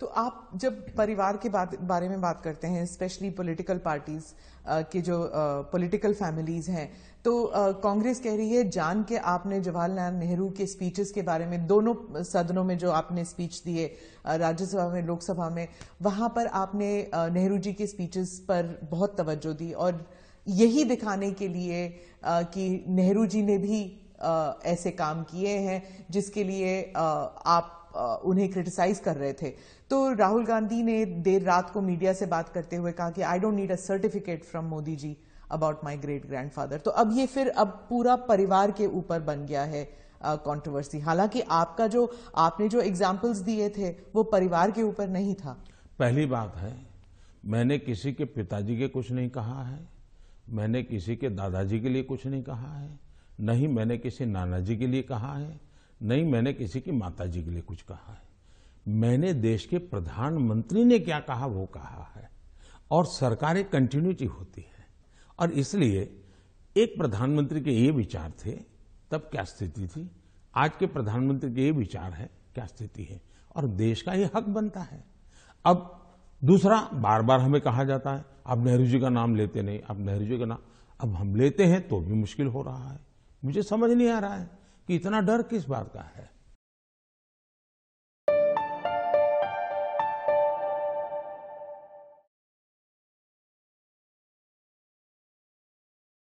तो आप जब परिवार के बात, बारे में बात करते हैं स्पेशली पॉलिटिकल पार्टीज के जो पॉलिटिकल फैमिलीज हैं तो कांग्रेस कह रही है जान के आपने जवाहरलाल नेहरू के स्पीचेस के बारे में दोनों सदनों में जो आपने स्पीच दिए राज्यसभा में लोकसभा में वहां पर आपने नेहरू जी के स्पीचेस पर बहुत तवज्जो दी और यही दिखाने के लिए कि नेहरू जी ने भी ऐसे काम किए हैं जिसके लिए आप उन्हें क्रिटिसाइज कर रहे थे तो राहुल गांधी ने देर रात को मीडिया से बात करते हुए कहा कि I don't need a certificate from Modi ji about my great grand तो अब ये फिर अब पूरा परिवार के ऊपर बन गया है कंट्रोवर्सी हालांकि आपका जो आपने जो एग्जाम्पल्स दिए थे वो परिवार के ऊपर नहीं था पहली बात है मैंने किसी के पिताजी के कुछ नहीं कहा है मैंने किसी के दादाजी के लिए कुछ नहीं कहा है नहीं मैंने किसी नाना जी के लिए कहा है नहीं मैंने किसी की माता जी के लिए कुछ कहा है मैंने देश के प्रधानमंत्री ने क्या कहा वो कहा है और सरकारें कंटिन्यूटी होती है और इसलिए एक प्रधानमंत्री के ये विचार थे तब क्या स्थिति थी आज के प्रधानमंत्री के ये विचार है क्या स्थिति है और देश का ये हक बनता है अब दूसरा बार बार हमें कहा जाता है आप नेहरू जी का नाम लेते नहीं आप नेहरू जी का नाम अब हम लेते हैं तो भी मुश्किल हो रहा है मुझे समझ नहीं आ रहा है कि इतना डर किस बात का है